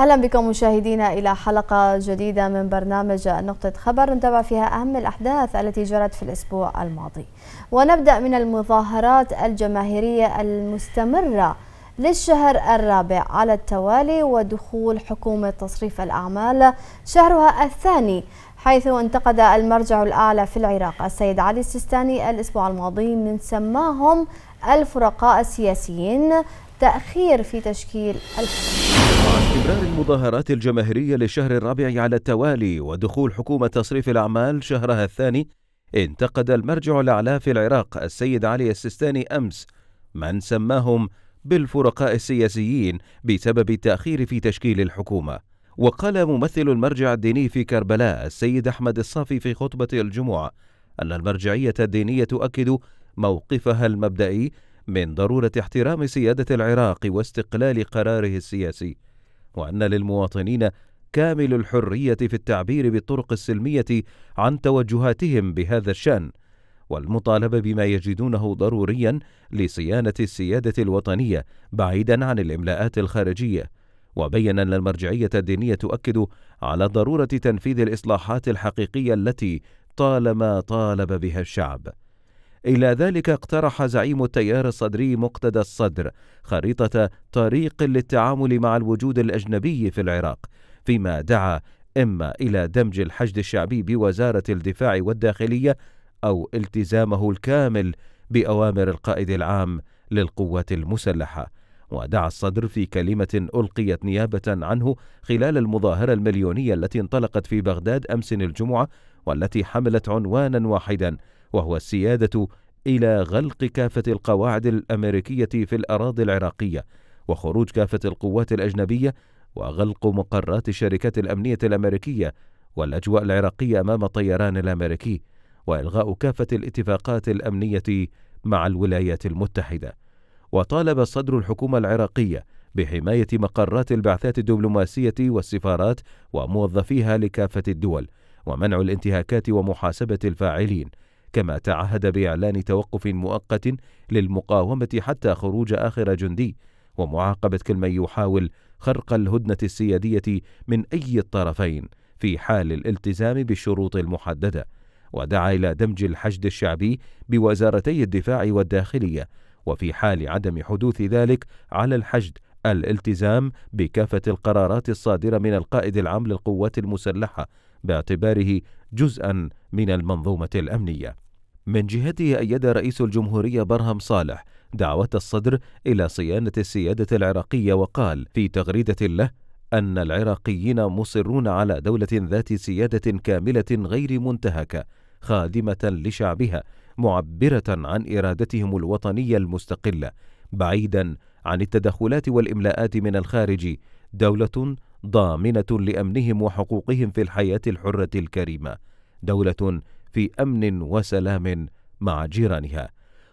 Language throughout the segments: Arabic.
أهلا بكم مشاهدينا إلى حلقة جديدة من برنامج نقطة خبر نتابع فيها أهم الأحداث التي جرت في الأسبوع الماضي ونبدأ من المظاهرات الجماهيرية المستمرة للشهر الرابع على التوالي ودخول حكومة تصريف الأعمال شهرها الثاني حيث انتقد المرجع الأعلى في العراق السيد علي السيستاني الأسبوع الماضي من سماهم الفرقاء السياسيين تأخير في تشكيل الحكومة مع استمرار المظاهرات الجماهيرية للشهر الرابع على التوالي ودخول حكومة تصريف الأعمال شهرها الثاني انتقد المرجع الأعلى في العراق السيد علي السيستاني أمس من سماهم بالفرقاء السياسيين بسبب التأخير في تشكيل الحكومة وقال ممثل المرجع الديني في كربلاء السيد أحمد الصافي في خطبة الجمعة أن المرجعية الدينية تؤكد موقفها المبدئي من ضرورة احترام سيادة العراق واستقلال قراره السياسي، وأن للمواطنين كامل الحرية في التعبير بالطرق السلمية عن توجهاتهم بهذا الشأن، والمطالبة بما يجدونه ضروريا لصيانة السيادة الوطنية بعيدا عن الإملاءات الخارجية، وبين أن المرجعية الدينية تؤكد على ضرورة تنفيذ الإصلاحات الحقيقية التي طالما طالب بها الشعب. إلى ذلك اقترح زعيم التيار الصدري مقتدى الصدر خريطة طريق للتعامل مع الوجود الأجنبي في العراق فيما دعا إما إلى دمج الحشد الشعبي بوزارة الدفاع والداخلية أو التزامه الكامل بأوامر القائد العام للقوات المسلحة ودعا الصدر في كلمة ألقيت نيابة عنه خلال المظاهرة المليونية التي انطلقت في بغداد أمس الجمعة والتي حملت عنوانا واحدا وهو السيادة إلى غلق كافة القواعد الأمريكية في الأراضي العراقية وخروج كافة القوات الأجنبية وغلق مقرات الشركات الأمنية الأمريكية والأجواء العراقية أمام الطيران الأمريكي وإلغاء كافة الاتفاقات الأمنية مع الولايات المتحدة وطالب صدر الحكومة العراقية بحماية مقرات البعثات الدبلوماسية والسفارات وموظفيها لكافة الدول ومنع الانتهاكات ومحاسبة الفاعلين كما تعهد بإعلان توقف مؤقت للمقاومة حتى خروج آخر جندي ومعاقبة كل من يحاول خرق الهدنة السيادية من أي الطرفين في حال الالتزام بالشروط المحددة ودعا إلى دمج الحشد الشعبي بوزارتي الدفاع والداخلية وفي حال عدم حدوث ذلك على الحشد الالتزام بكافة القرارات الصادرة من القائد العام للقوات المسلحة باعتباره جزءا من المنظومة الأمنية. من جهته أيد رئيس الجمهورية برهم صالح دعوة الصدر إلى صيانة السيادة العراقية وقال في تغريدة له: أن العراقيين مصرون على دولة ذات سيادة كاملة غير منتهكة، خادمة لشعبها، معبرة عن إرادتهم الوطنية المستقلة، بعيدا عن التدخلات والإملاءات من الخارج، دولة ضامنة لأمنهم وحقوقهم في الحياة الحرة الكريمة، دولة في أمن وسلام مع جيرانها.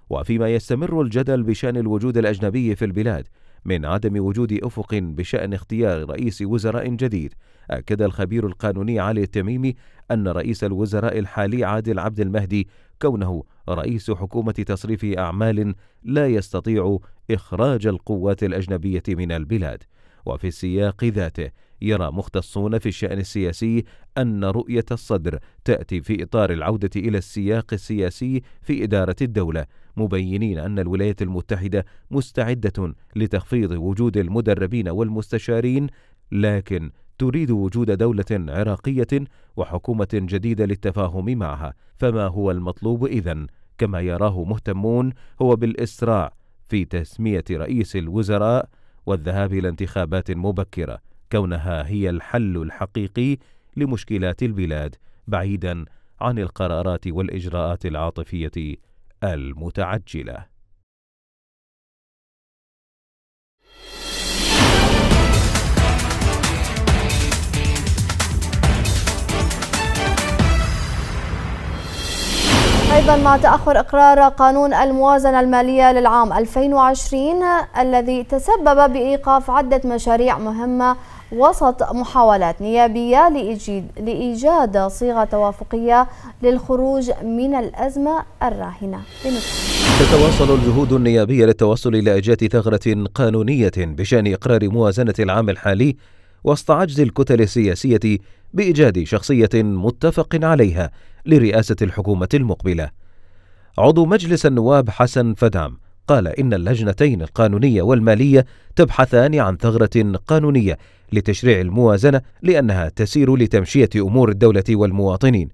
وفيما يستمر الجدل بشأن الوجود الأجنبي في البلاد من عدم وجود أفق بشأن اختيار رئيس وزراء جديد، أكد الخبير القانوني علي التميمي أن رئيس الوزراء الحالي عادل عبد المهدي كونه رئيس حكومة تصريف أعمال لا يستطيع إخراج القوات الأجنبية من البلاد. وفي السياق ذاته يرى مختصون في الشأن السياسي أن رؤية الصدر تأتي في إطار العودة إلى السياق السياسي في إدارة الدولة، مبينين أن الولايات المتحدة مستعدة لتخفيض وجود المدربين والمستشارين، لكن تريد وجود دولة عراقية وحكومة جديدة للتفاهم معها، فما هو المطلوب إذا؟ كما يراه مهتمون هو بالإسراع في تسمية رئيس الوزراء والذهاب إلى انتخابات مبكرة كونها هي الحل الحقيقي لمشكلات البلاد بعيدا عن القرارات والإجراءات العاطفية المتعجلة أيضا مع تأخر إقرار قانون الموازنة المالية للعام 2020 الذي تسبب بإيقاف عدة مشاريع مهمة وسط محاولات نيابية لإيجاد صيغة توافقية للخروج من الأزمة الراهنة تتواصل الجهود النيابية للتوصل إلى إيجاد ثغرة قانونية بشأن إقرار موازنة العام الحالي وسط عجز الكتل السياسية بإيجاد شخصية متفق عليها لرئاسة الحكومة المقبلة. عضو مجلس النواب حسن فدعم قال إن اللجنتين القانونية والمالية تبحثان عن ثغرة قانونية لتشريع الموازنة لأنها تسير لتمشية أمور الدولة والمواطنين.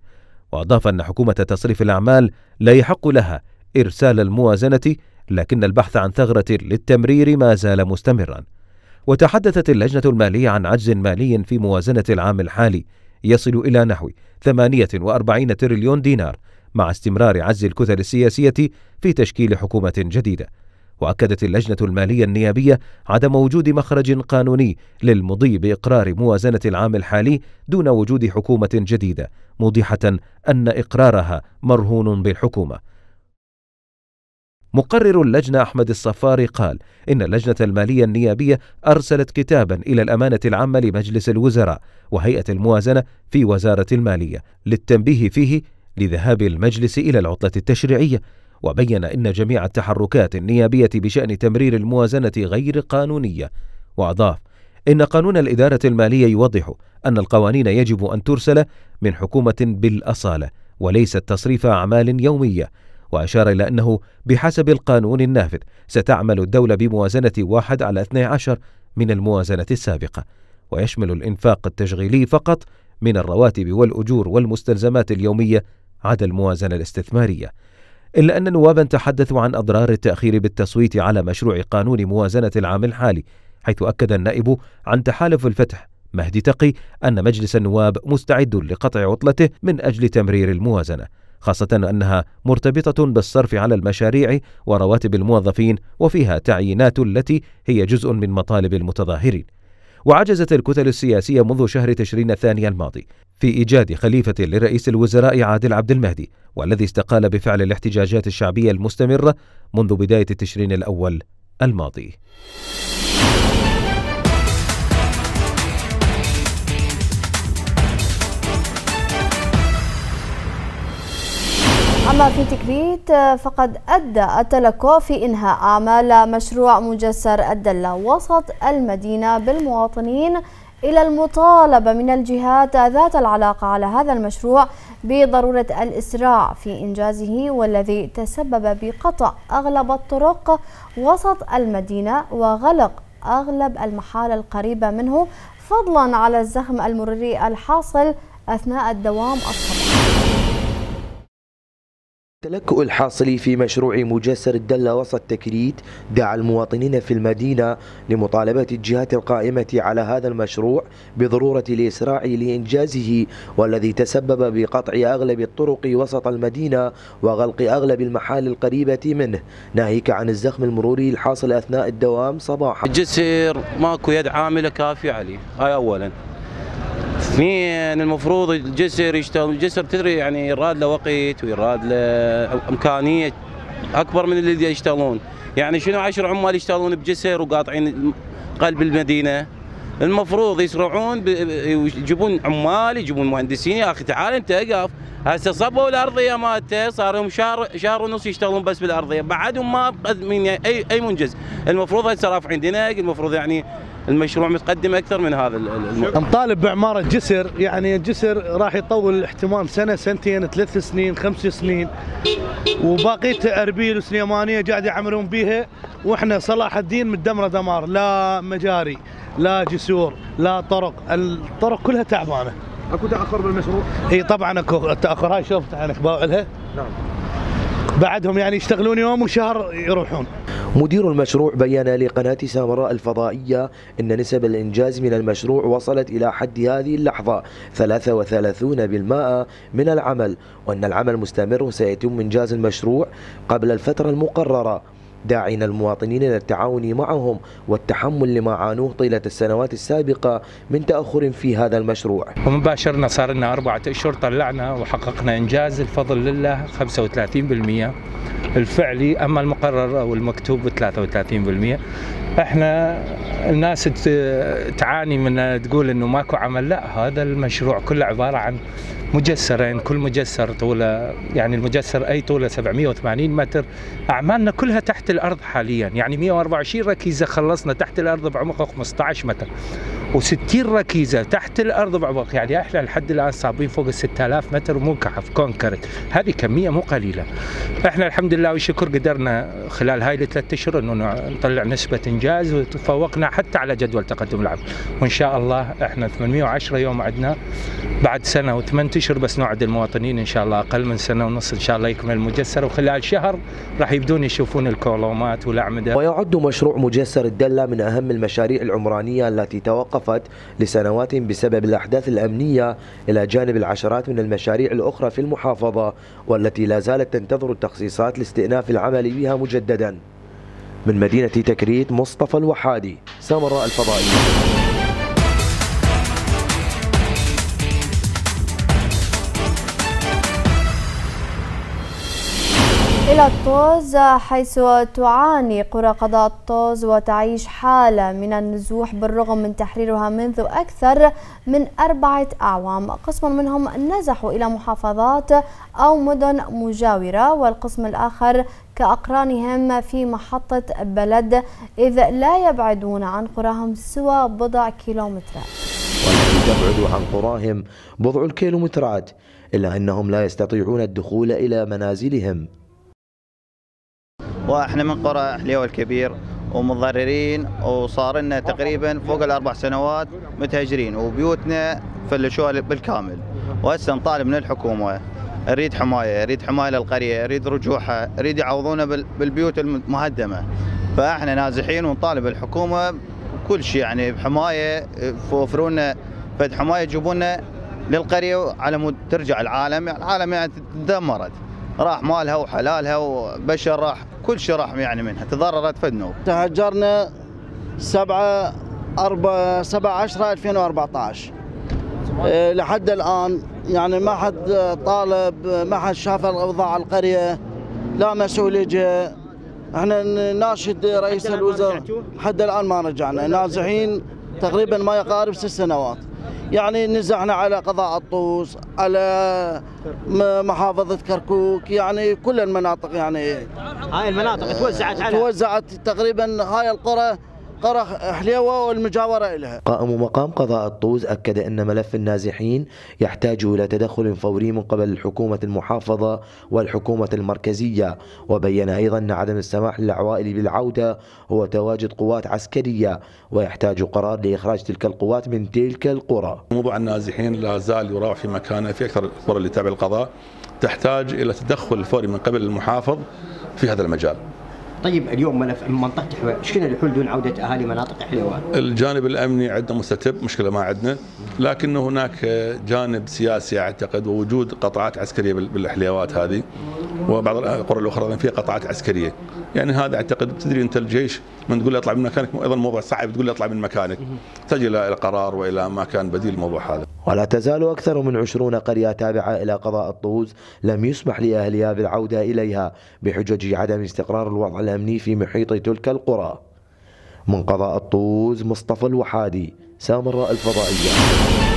وأضاف أن حكومة تصريف الأعمال لا يحق لها إرسال الموازنة لكن البحث عن ثغرة للتمرير ما زال مستمرا. وتحدثت اللجنة المالية عن عجز مالي في موازنة العام الحالي يصل إلى نحو 48 تريليون دينار مع استمرار عجز الكتل السياسية في تشكيل حكومة جديدة وأكدت اللجنة المالية النيابية عدم وجود مخرج قانوني للمضي بإقرار موازنة العام الحالي دون وجود حكومة جديدة موضحة أن إقرارها مرهون بالحكومة مقرر اللجنة أحمد الصفاري قال إن اللجنة المالية النيابية أرسلت كتابا إلى الأمانة العامة لمجلس الوزراء وهيئة الموازنة في وزارة المالية للتنبيه فيه لذهاب المجلس إلى العطلة التشريعية وبين إن جميع التحركات النيابية بشأن تمرير الموازنة غير قانونية وأضاف إن قانون الإدارة المالية يوضح أن القوانين يجب أن ترسل من حكومة بالأصالة وليست تصريف أعمال يومية وأشار إلى أنه بحسب القانون النافذ ستعمل الدولة بموازنة واحد على 12 من الموازنة السابقة ويشمل الإنفاق التشغيلي فقط من الرواتب والأجور والمستلزمات اليومية عدا الموازنة الاستثمارية إلا أن نوابا تحدثوا عن أضرار التأخير بالتصويت على مشروع قانون موازنة العام الحالي حيث أكد النائب عن تحالف الفتح مهدي تقي أن مجلس النواب مستعد لقطع عطلته من أجل تمرير الموازنة خاصة أنها مرتبطة بالصرف على المشاريع ورواتب الموظفين وفيها تعيينات التي هي جزء من مطالب المتظاهرين. وعجزت الكتل السياسية منذ شهر تشرين الثاني الماضي في إيجاد خليفة لرئيس الوزراء عادل عبد المهدي والذي استقال بفعل الاحتجاجات الشعبية المستمرة منذ بداية تشرين الأول الماضي. أما في تكريت فقد أدى التلكو في إنهاء أعمال مشروع مجسر الدلة وسط المدينة بالمواطنين إلى المطالبة من الجهات ذات العلاقة على هذا المشروع بضرورة الإسراع في إنجازه والذي تسبب بقطع أغلب الطرق وسط المدينة وغلق أغلب المحال القريبة منه فضلا على الزخم المروري الحاصل أثناء الدوام الصحي التلكؤ الحاصل في مشروع مجسر الدلة وسط تكريت دعا المواطنين في المدينة لمطالبة الجهات القائمة على هذا المشروع بضرورة الإسراع لإنجازه والذي تسبب بقطع أغلب الطرق وسط المدينة وغلق أغلب المحال القريبة منه ناهيك عن الزخم المروري الحاصل أثناء الدوام صباحا الجسر ماكو يد عاملة كافية عليه هاي أولا مين يعني المفروض الجسر يشتغل الجسر تدري يعني يراد له وقت ويراد له امكانيه اكبر من اللي يشتغلون يعني شنو عشر عمال يشتغلون بجسر وقاطعين قلب المدينه المفروض يسرعون يجيبون عمال يجيبون مهندسين يا اخي تعال انت اقف هسه صبوا الارضيه مالته صار لهم شهر شهر ونص يشتغلون بس بالارضيه بعدهم ما من يعني اي اي منجز المفروض هسه رافعين دنق المفروض يعني المشروع متقدم اكثر من هذا نطالب باعمار الجسر يعني الجسر راح يطول الاحتمال سنه سنتين ثلاث سنين خمس سنين وباقيتها اربيل وسليمانيه قاعد يعملون بيها واحنا صلاح الدين مدمره دمار لا مجاري لا جسور لا طرق الطرق كلها تعبانه اكو تاخر بالمشروع؟ اي طبعا اكو تاخر هاي شوفت عن اخبار لها؟ نعم بعدهم يعني يشتغلون يوم وشهر يروحون مدير المشروع بيّن لقناة سامراء الفضائية أن نسب الإنجاز من المشروع وصلت إلى حد هذه اللحظة 33% من العمل وأن العمل مستمر وسيتم إنجاز المشروع قبل الفترة المقررة داعين المواطنين إلى التعاون معهم والتحمل لما عانوه طيلة السنوات السابقة من تأخر في هذا المشروع ومباشرنا صار لنا أربعة أشهر طلعنا وحققنا إنجاز الفضل لله 35% الفعلي أما المقرر أو المكتوب 33% احنا الناس تعاني من تقول انه ماكو عمل لا هذا المشروع كله عباره عن مجسرين كل مجسر طوله يعني المجسر اي طوله 780 متر اعمالنا كلها تحت الارض حاليا يعني 124 ركيزه خلصنا تحت الارض بعمق 15 متر و60 ركيزه تحت الارض بعمق يعني احنا لحد الان صابين فوق ال 6000 متر منكحف كونكريت هذه كميه مو قليله احنا الحمد لله والشكر قدرنا خلال هاي الثلاث اشهر انه نطلع نسبه انجاز وتفوقنا حتى على جدول تقدم العمل وان شاء الله احنا 810 يوم عندنا بعد سنه وثمان اشهر بس نوعد المواطنين ان شاء الله اقل من سنه ونص ان شاء الله يكمل المجسر وخلال شهر راح يبدون يشوفون الكولومات والاعمده ويعد مشروع مجسر الدله من اهم المشاريع العمرانيه التي توقف توقفت لسنوات بسبب الأحداث الأمنية إلى جانب العشرات من المشاريع الأخرى في المحافظة والتي لا زالت تنتظر التخصيصات لاستئناف العمل بها مجددا من مدينة تكريت مصطفى الوحادي سامراء الفضائي قرى الطوز حيث تعاني قرى قضاء الطوز وتعيش حالة من النزوح بالرغم من تحريرها منذ أكثر من أربعة أعوام قسم منهم نزحوا إلى محافظات أو مدن مجاورة والقسم الآخر كأقرانهم في محطة بلد إذ لا يبعدون عن قراهم سوى بضع كيلومترات يبعد عن قراهم بضع الكيلومترات إلا أنهم لا يستطيعون الدخول إلى منازلهم واحنا من قرى حليوه الكبير ومتضررين وصار لنا تقريبا فوق الاربع سنوات متهجرين وبيوتنا فلشوها بالكامل وهسه نطالب من الحكومه نريد حمايه، نريد حمايه للقريه، نريد رجوعها، نريد يعوضونا بالبيوت المهدمه. فاحنا نازحين ونطالب الحكومه بكل شيء يعني بحمايه يوفروا لنا فد حمايه يجيبونا للقريه على مود ترجع العالم، يعني العالم يعني تدمرت. راح مالها وحلالها وبشر راح كل شيء راح يعني منها تضررت فدنو تهجرنا 7 4 7 10 2014 لحد الان يعني ما حد طالب ما حد شاف الاوضاع القريه لا مسؤول اجى احنا ناشد رئيس الوزراء لحد الان ما رجعنا نازحين تقريبا ما يقارب ست سنوات يعني نزحنا على قضاء الطوس على محافظة كركوك يعني كل المناطق يعني هاي المناطق توزعت على توزعت تقريبا هاي القرى قرى حليوة والمجاورة لها قائم مقام قضاء الطوز أكد أن ملف النازحين يحتاج إلى تدخل فوري من قبل الحكومة المحافظة والحكومة المركزية وبين أيضا أن عدم السماح للعوائل بالعودة هو تواجد قوات عسكرية ويحتاج قرار لإخراج تلك القوات من تلك القرى موضوع النازحين لا زال يراع في مكانه في أكثر القرى اللي تابع القضاء تحتاج إلى تدخل فوري من قبل المحافظ في هذا المجال طيب اليوم ملف منطقه حلوان شنو الحل دون عوده اهالي مناطق حلوان؟ الجانب الامني عندنا مستتب مشكله ما عندنا لكن هناك جانب سياسي اعتقد ووجود قطاعات عسكريه بالحليوات هذه وبعض القرى الاخرى فيها قطاعات عسكريه يعني هذا اعتقد تدري انت الجيش من تقول اطلع من مكانك ايضا موضوع صعب تقول اطلع من مكانك تجي الى قرار والى مكان بديل الموضوع هذا ولا تزال اكثر من عشرون قريه تابعه الى قضاء الطوز لم يسمح لاهلها بالعوده اليها بحجج عدم استقرار الوضع الامني في محيط تلك القرى من قضاء الطوز مصطفى الوحادي سامراء الفضائيه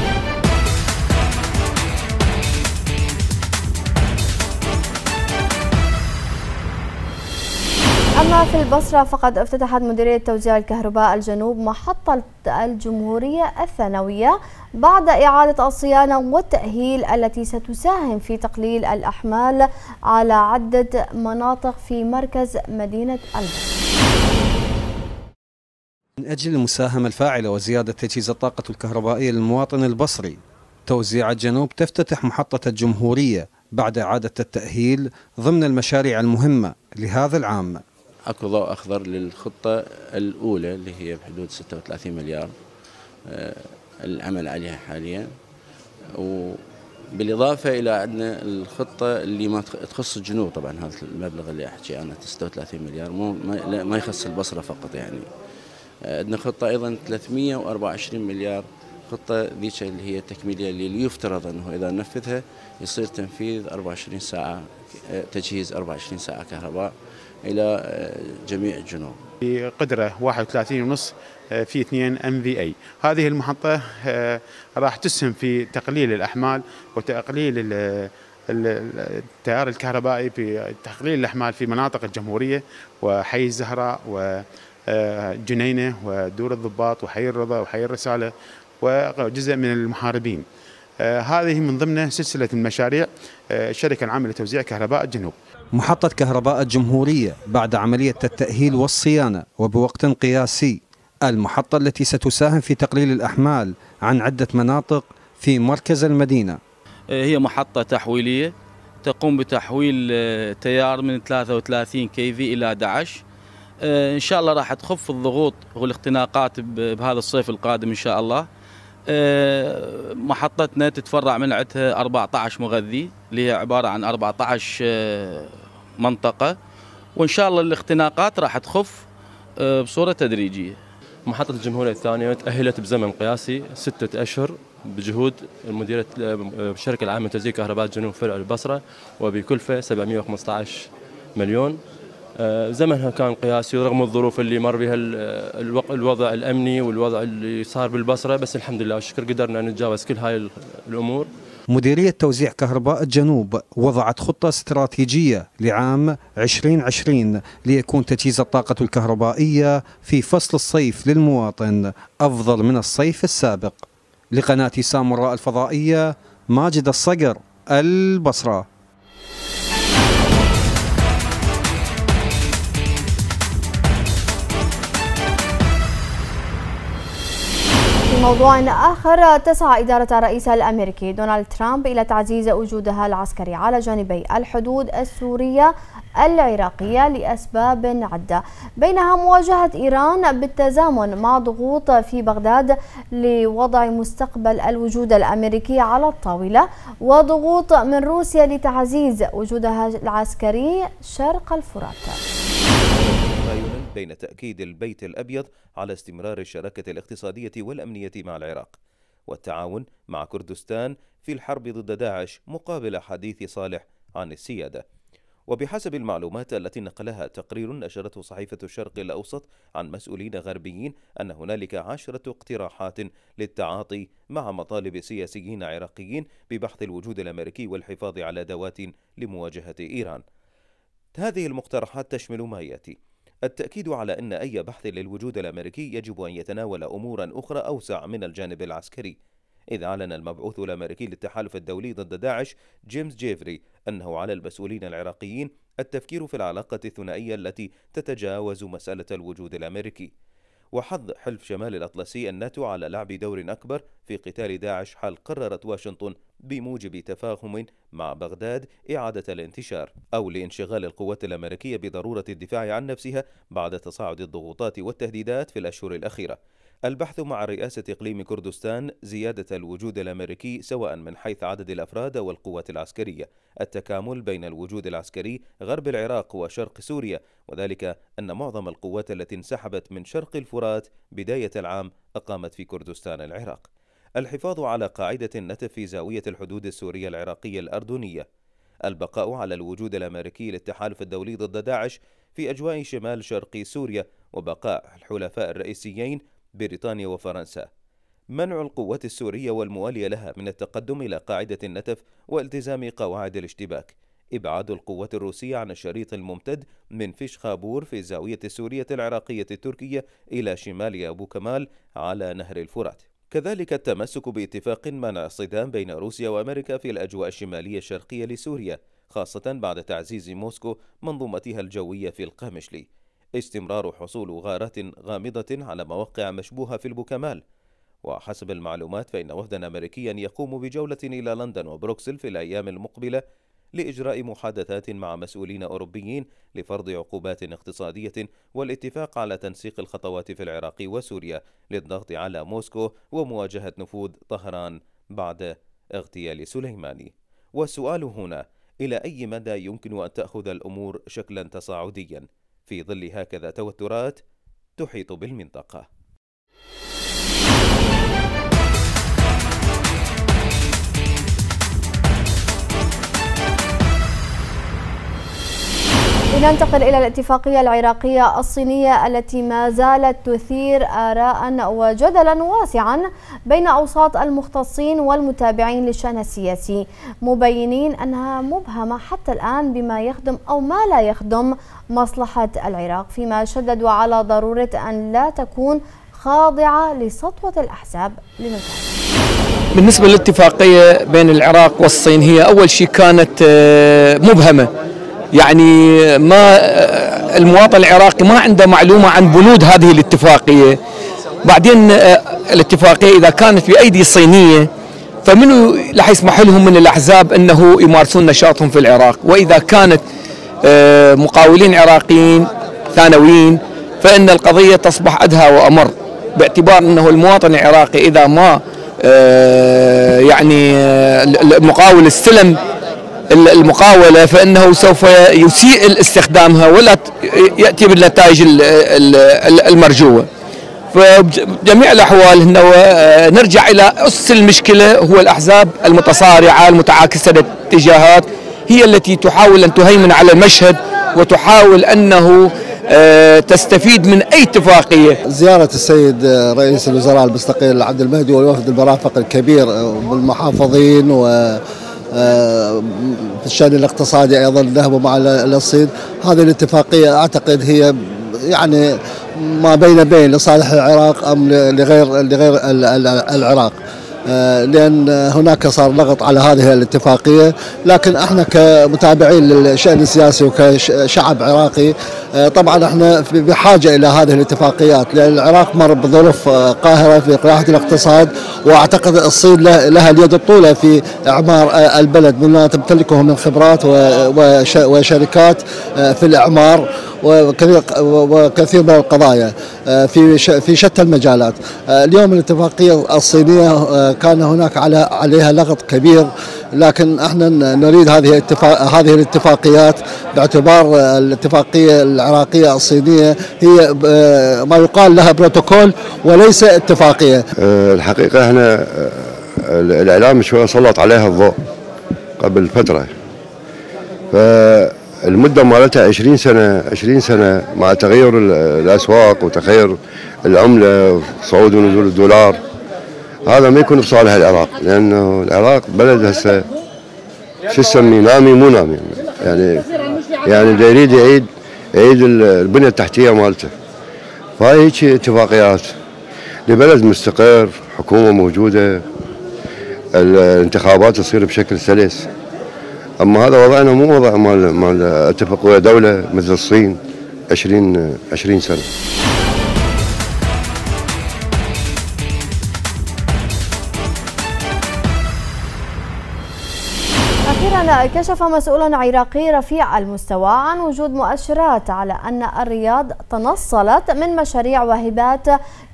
في البصرة فقد افتتحت مديرية توزيع الكهرباء الجنوب محطة الجمهورية الثانوية بعد إعادة الصيانة والتأهيل التي ستساهم في تقليل الأحمال على عدة مناطق في مركز مدينة البصرة من أجل المساهمة الفاعلة وزيادة تجهيز الطاقة الكهربائية للمواطن البصري توزيع الجنوب تفتتح محطة الجمهورية بعد إعادة التأهيل ضمن المشاريع المهمة لهذا العام اكو ضوء اخضر للخطه الاولى اللي هي بحدود 36 مليار آه، العمل عليها حاليا وبالاضافه الى عندنا الخطه اللي ما تخص الجنوب طبعا هذا المبلغ اللي احكي انا 36 مليار مو ما يخص البصره فقط يعني عندنا آه، خطه ايضا 324 مليار خطه ذيك اللي هي تكميليه اللي يفترض انه اذا نفذها يصير تنفيذ 24 ساعه آه، تجهيز 24 ساعه كهرباء الى آه، جميع الجنوب. بقدره 31 ونص آه، في 2 ام في اي، هذه المحطه آه، راح تسهم في تقليل الاحمال وتقليل التيار الكهربائي في تقليل الاحمال في مناطق الجمهوريه وحي الزهراء وجنينه ودور الضباط وحي الرضا وحي الرساله وجزء من المحاربين. هذه من ضمن سلسله المشاريع الشركه العامه لتوزيع كهرباء الجنوب. محطة كهرباء الجمهورية بعد عملية التأهيل والصيانة وبوقت قياسي المحطة التي ستساهم في تقليل الأحمال عن عدة مناطق في مركز المدينة إيه، هي محطة تحويلية تقوم بتحويل آه، تيار من 33 كي في إلى 11 إيه، إن شاء الله راح تخف الضغوط والاختناقات بهذا الصيف القادم إن شاء الله آه، محطتنا تتفرع من عندها 14 مغذي اللي هي عبارة عن 14 آه، منطقة وإن شاء الله الاختناقات راح تخف آه، بصورة تدريجية محطة الجمهورية الثانية تأهلت بزمن قياسي ستة أشهر بجهود مديرة الشركة العامة لتوزيع كهرباء جنوب فرع البصرة وبكلفة 715 مليون آه، زمنها كان قياسي رغم الظروف اللي مر بها آه، الوضع الامني والوضع اللي صار بالبصره بس الحمد لله والشكر قدرنا نتجاوز كل هاي الامور. مديريه توزيع كهرباء الجنوب وضعت خطه استراتيجيه لعام 2020 ليكون تجهيز الطاقه الكهربائيه في فصل الصيف للمواطن افضل من الصيف السابق. لقناه سامراء الفضائيه ماجد الصقر البصره. في موضوع آخر تسعى إدارة الرئيس الأمريكي دونالد ترامب إلى تعزيز وجودها العسكري على جانبي الحدود السورية العراقية لأسباب عدة بينها مواجهة إيران بالتزامن مع ضغوط في بغداد لوضع مستقبل الوجود الأمريكي على الطاولة وضغوط من روسيا لتعزيز وجودها العسكري شرق الفرات بين تأكيد البيت الأبيض على استمرار الشراكة الاقتصادية والأمنية مع العراق والتعاون مع كردستان في الحرب ضد داعش مقابل حديث صالح عن السيادة وبحسب المعلومات التي نقلها تقرير نشرته صحيفة الشرق الأوسط عن مسؤولين غربيين أن هنالك عشرة اقتراحات للتعاطي مع مطالب سياسيين عراقيين ببحث الوجود الأمريكي والحفاظ على أدوات لمواجهة إيران هذه المقترحات تشمل ما ياتي التأكيد على أن أي بحث للوجود الأمريكي يجب أن يتناول أمورا أخرى أوسع من الجانب العسكري إذ أعلن المبعوث الأمريكي للتحالف الدولي ضد داعش جيمس جيفري أنه على المسؤولين العراقيين التفكير في العلاقة الثنائية التي تتجاوز مسألة الوجود الأمريكي وحظ حلف شمال الأطلسي الناتو على لعب دور أكبر في قتال داعش حال قررت واشنطن بموجب تفاهم مع بغداد إعادة الانتشار أو لانشغال القوات الأمريكية بضرورة الدفاع عن نفسها بعد تصاعد الضغوطات والتهديدات في الأشهر الأخيرة البحث مع رئاسة إقليم كردستان زيادة الوجود الأمريكي سواء من حيث عدد الأفراد والقوات العسكرية، التكامل بين الوجود العسكري غرب العراق وشرق سوريا، وذلك أن معظم القوات التي انسحبت من شرق الفرات بداية العام أقامت في كردستان العراق. الحفاظ على قاعدة النتف في زاوية الحدود السورية العراقية الأردنية. البقاء على الوجود الأمريكي للتحالف الدولي ضد داعش في أجواء شمال شرق سوريا وبقاء الحلفاء الرئيسيين بريطانيا وفرنسا منع القوات السورية والموالية لها من التقدم إلى قاعدة النتف والتزام قواعد الاشتباك إبعاد القوات الروسية عن الشريط الممتد من فيش خابور في الزاوية السورية العراقية التركية إلى شمال أبو كمال على نهر الفرات كذلك التمسك باتفاق منع الصدام بين روسيا وأمريكا في الأجواء الشمالية الشرقية لسوريا خاصة بعد تعزيز موسكو منظومتها الجوية في القامشلي استمرار حصول غارات غامضة على مواقع مشبوهة في البوكمال وحسب المعلومات فإن وفدا أمريكيا يقوم بجولة إلى لندن وبروكسل في الأيام المقبلة لإجراء محادثات مع مسؤولين أوروبيين لفرض عقوبات اقتصادية والاتفاق على تنسيق الخطوات في العراق وسوريا للضغط على موسكو ومواجهة نفوذ طهران بعد اغتيال سليماني. والسؤال هنا إلى أي مدى يمكن أن تأخذ الأمور شكلا تصاعديا؟ في ظل هكذا توترات تحيط بالمنطقه لننتقل إلى الاتفاقية العراقية الصينية التي ما زالت تثير آراء وجدلا واسعا بين أوساط المختصين والمتابعين للشأن السياسي مبينين أنها مبهمة حتى الآن بما يخدم أو ما لا يخدم مصلحة العراق فيما شددوا على ضرورة أن لا تكون خاضعة لسطوة الأحزاب لنتابع بالنسبة للاتفاقية بين العراق والصين هي أول شيء كانت آه، مبهمة يعني ما المواطن العراقي ما عنده معلومه عن بنود هذه الاتفاقيه بعدين آه، الاتفاقيه اذا كانت بايدي صينيه فمنو راح يسمح لهم من الاحزاب انه يمارسون نشاطهم في العراق واذا كانت آه، مقاولين عراقيين ثانويين فان القضيه تصبح ادهى وامر باعتبار انه المواطن العراقي اذا ما آه، يعني المقاول استلم المقاولة فإنه سوف يسيء استخدامها ولا يأتي بالنتائج المرجوة فبجميع الأحوال إنه آه، نرجع إلى أس المشكلة هو الأحزاب المتصارعة المتعاكسة الاتجاهات هي التي تحاول أن تهيمن على المشهد وتحاول أنه آه، تستفيد من اي اتفاقيه. زياره السيد آه، رئيس الوزراء المستقيل عبد المهدي والوفد المرافق الكبير والمحافظين و آه، في الشان الاقتصادي ايضا ذهبوا مع الصين هذه الاتفاقيه اعتقد هي يعني ما بين بين لصالح العراق ام لغير لغير العراق آه، لان هناك صار ضغط على هذه الاتفاقيه لكن احنا كمتابعين للشان السياسي وكشعب عراقي آه، طبعا احنا بحاجه الى هذه الاتفاقيات لان العراق مر بظروف قاهره في قياده الاقتصاد واعتقد الصين لها اليد الطوله في اعمار آه، البلد بما تمتلكه من خبرات وشركات في الاعمار وكثير من القضايا آه، في في شتى المجالات آه، اليوم الاتفاقيه الصينيه آه، كان هناك على عليها لغط كبير لكن احنا نريد هذه هذه الاتفاقيات باعتبار الاتفاقيه العراقيه الصينيه هي ما يقال لها بروتوكول وليس اتفاقيه الحقيقه احنا الاعلام شويه سلط عليها الضوء قبل فتره ف المده مالتها 20 سنه 20 سنه مع تغير الاسواق وتغير العمله صعود ونزول الدولار هذا ما يكون بصالح العراق لانه العراق بلد هسه شو تسميه نامي مو نامي يعني يعني اللي يريد يعيد يعيد البنيه التحتيه مالته فهي هيك اتفاقيات لبلد مستقر حكومه موجوده الانتخابات تصير بشكل سلس اما هذا وضعنا مو وضع مال مال اتفق ويا دوله مثل الصين 20 20 سنه أخيرا كشف مسؤول عراقي رفيع المستوى عن وجود مؤشرات على أن الرياض تنصلت من مشاريع وهبات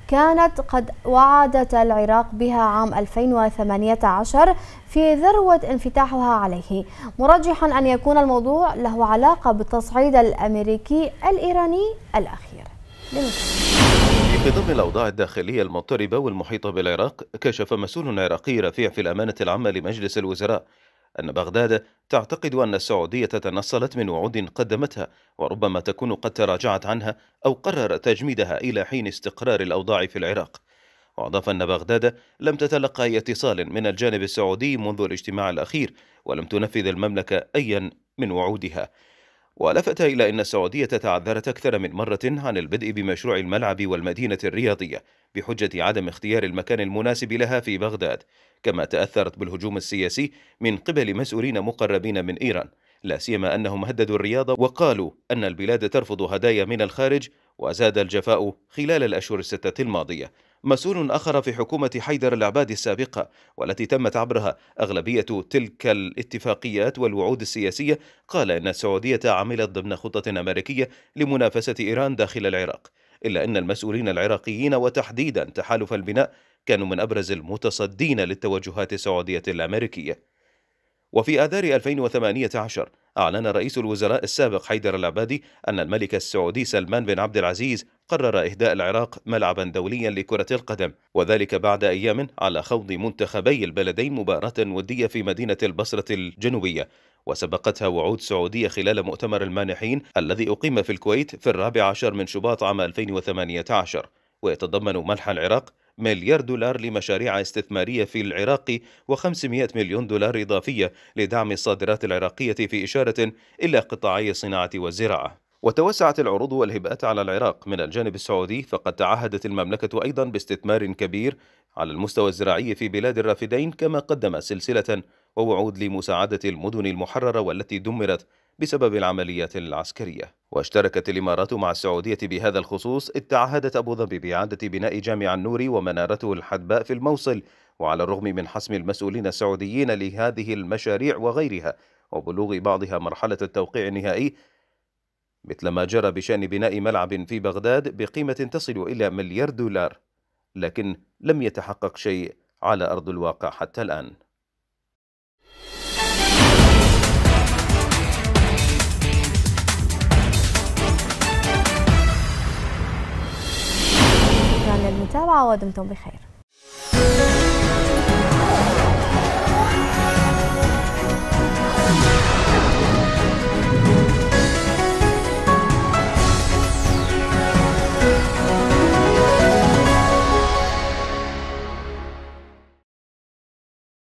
كانت قد وعدت العراق بها عام 2018 في ذروة انفتاحها عليه مرجحا أن يكون الموضوع له علاقة بالتصعيد الأمريكي الإيراني الأخير في ظل الأوضاع الداخلية المضطربة والمحيطة بالعراق كشف مسؤول عراقي رفيع في الأمانة العامة لمجلس الوزراء أن بغداد تعتقد أن السعودية تنصلت من وعود قدمتها وربما تكون قد تراجعت عنها أو قرر تجميدها إلى حين استقرار الأوضاع في العراق وأضاف أن بغداد لم تتلقى أي اتصال من الجانب السعودي منذ الاجتماع الأخير ولم تنفذ المملكة أيا من وعودها ولفت إلى أن السعودية تعذرت أكثر من مرة عن البدء بمشروع الملعب والمدينة الرياضية بحجة عدم اختيار المكان المناسب لها في بغداد، كما تأثرت بالهجوم السياسي من قبل مسؤولين مقربين من إيران، لا سيما أنهم هددوا الرياضة وقالوا أن البلاد ترفض هدايا من الخارج وزاد الجفاء خلال الأشهر الستة الماضية مسؤول آخر في حكومة حيدر العباد السابقة والتي تمت عبرها أغلبية تلك الاتفاقيات والوعود السياسية قال إن السعودية عملت ضمن خطة أمريكية لمنافسة إيران داخل العراق إلا أن المسؤولين العراقيين وتحديدا تحالف البناء كانوا من أبرز المتصدين للتوجهات السعودية الأمريكية وفي آذار 2018 أعلن رئيس الوزراء السابق حيدر العبادي أن الملك السعودي سلمان بن عبد العزيز قرر إهداء العراق ملعبا دوليا لكرة القدم وذلك بعد أيام على خوض منتخبي البلدين مباراة ودية في مدينة البصرة الجنوبية وسبقتها وعود سعودية خلال مؤتمر المانحين الذي أقيم في الكويت في الرابع عشر من شباط عام 2018 ويتضمن منح العراق مليار دولار لمشاريع استثمارية في العراق و500 مليون دولار إضافية لدعم الصادرات العراقية في إشارة إلى قطاعي الصناعة والزراعة وتوسعت العروض والهبات على العراق من الجانب السعودي فقد تعهدت المملكة أيضا باستثمار كبير على المستوى الزراعي في بلاد الرافدين كما قدم سلسلة ووعود لمساعدة المدن المحررة والتي دمرت بسبب العمليات العسكرية واشتركت الإمارات مع السعودية بهذا الخصوص إذ تعهدت أبو ظبي بإعادة بناء جامع النور ومنارته الحدباء في الموصل وعلى الرغم من حسم المسؤولين السعوديين لهذه المشاريع وغيرها وبلوغ بعضها مرحلة التوقيع النهائي مثل ما جرى بشأن بناء ملعب في بغداد بقيمة تصل إلى مليار دولار لكن لم يتحقق شيء على أرض الواقع حتى الآن من المتابعة ودمتم بخير